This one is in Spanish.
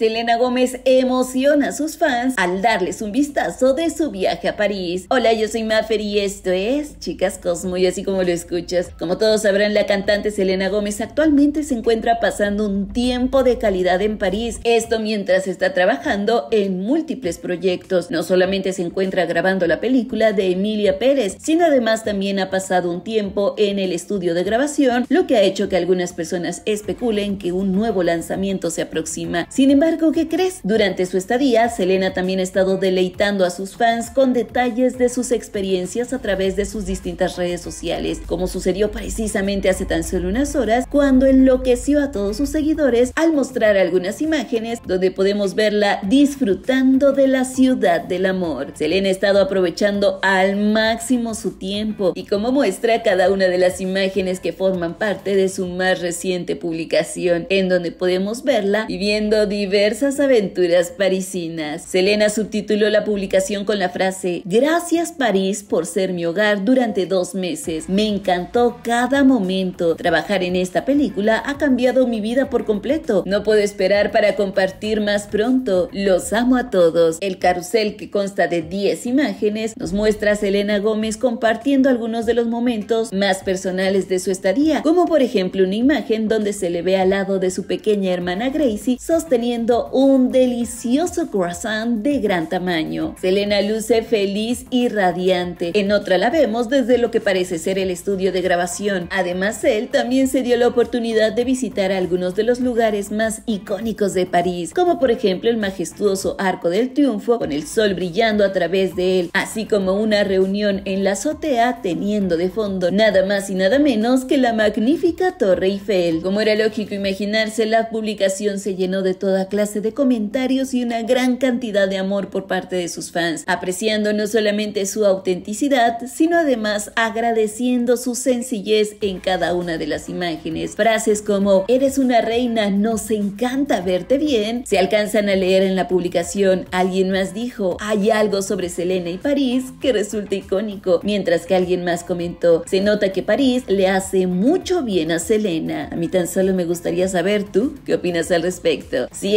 Selena Gómez emociona a sus fans al darles un vistazo de su viaje a París. Hola, yo soy Maffer y esto es Chicas Cosmo y así como lo escuchas. Como todos sabrán, la cantante Selena Gómez actualmente se encuentra pasando un tiempo de calidad en París. Esto mientras está trabajando en múltiples proyectos. No solamente se encuentra grabando la película de Emilia Pérez, sino además también ha pasado un tiempo en el estudio de grabación, lo que ha hecho que algunas personas especulen que un nuevo lanzamiento se aproxima. Sin embargo, embargo, ¿qué crees? Durante su estadía, Selena también ha estado deleitando a sus fans con detalles de sus experiencias a través de sus distintas redes sociales, como sucedió precisamente hace tan solo unas horas, cuando enloqueció a todos sus seguidores al mostrar algunas imágenes donde podemos verla disfrutando de la ciudad del amor. Selena ha estado aprovechando al máximo su tiempo y como muestra cada una de las imágenes que forman parte de su más reciente publicación, en donde podemos verla viviendo diversas diversas aventuras parisinas. Selena subtituló la publicación con la frase Gracias París por ser mi hogar durante dos meses. Me encantó cada momento. Trabajar en esta película ha cambiado mi vida por completo. No puedo esperar para compartir más pronto. Los amo a todos. El carrusel que consta de 10 imágenes nos muestra a Selena Gómez compartiendo algunos de los momentos más personales de su estadía, como por ejemplo una imagen donde se le ve al lado de su pequeña hermana Gracie sosteniendo un delicioso croissant de gran tamaño. Selena luce feliz y radiante. En otra la vemos desde lo que parece ser el estudio de grabación. Además, él también se dio la oportunidad de visitar algunos de los lugares más icónicos de París, como por ejemplo el majestuoso Arco del Triunfo con el sol brillando a través de él, así como una reunión en la azotea teniendo de fondo nada más y nada menos que la magnífica Torre Eiffel. Como era lógico imaginarse, la publicación se llenó de toda clase de comentarios y una gran cantidad de amor por parte de sus fans, apreciando no solamente su autenticidad, sino además agradeciendo su sencillez en cada una de las imágenes. Frases como eres una reina, nos encanta verte bien, se alcanzan a leer en la publicación. Alguien más dijo, hay algo sobre Selena y París que resulta icónico, mientras que alguien más comentó, se nota que París le hace mucho bien a Selena. A mí tan solo me gustaría saber tú qué opinas al respecto. Si